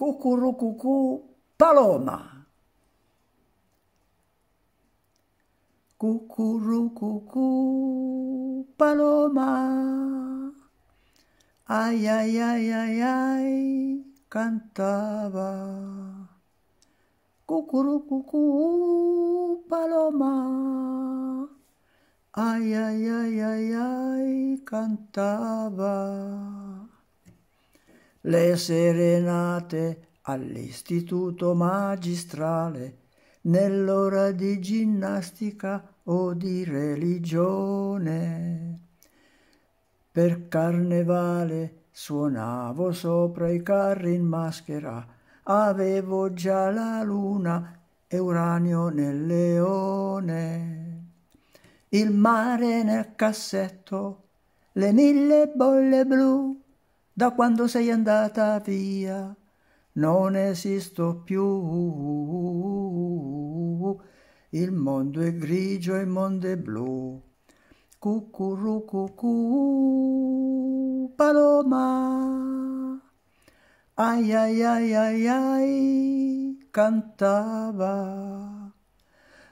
cucurucucú paloma. Cucurucucú paloma. Ay, ay, ay, ay, ay, cantaba. Cucurucucú paloma. Ay, ay, ay, ay, ay, cantaba. le serenate all'istituto magistrale, nell'ora di ginnastica o di religione. Per carnevale suonavo sopra i carri in maschera, avevo già la luna e uranio nel leone. Il mare nel cassetto, le mille bolle blu, da quando sei andata via non esisto più. Il mondo è grigio, il mondo è blu. cucù paloma. Ai ai ai ai ai, cantava.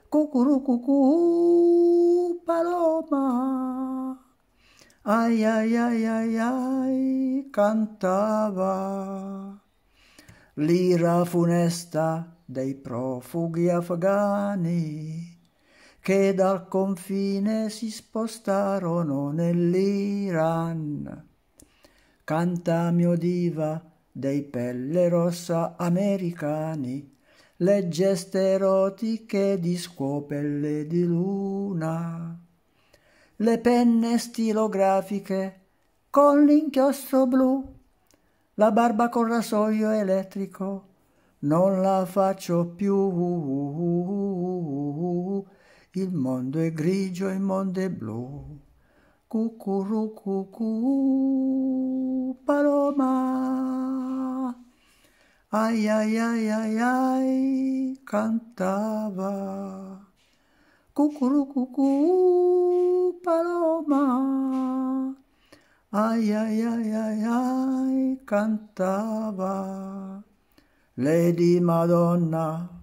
Cucurucucu, paloma. Ai ai ai ai ai cantava l'ira funesta dei profughi afghani che dal confine si spostarono nell'Iran. Canta mio diva dei pelle rossa americani, le geste erotiche di scopelle di luna, le penne stilografiche con l'inchiostro blu, la barba con rasoio elettrico, non la faccio più. Il mondo è grigio, il mondo è blu. cucù, paloma. Ai ai ai ai ai, cantava. cucù, paloma ai ai ai ai ai cantava. Lady Madonna,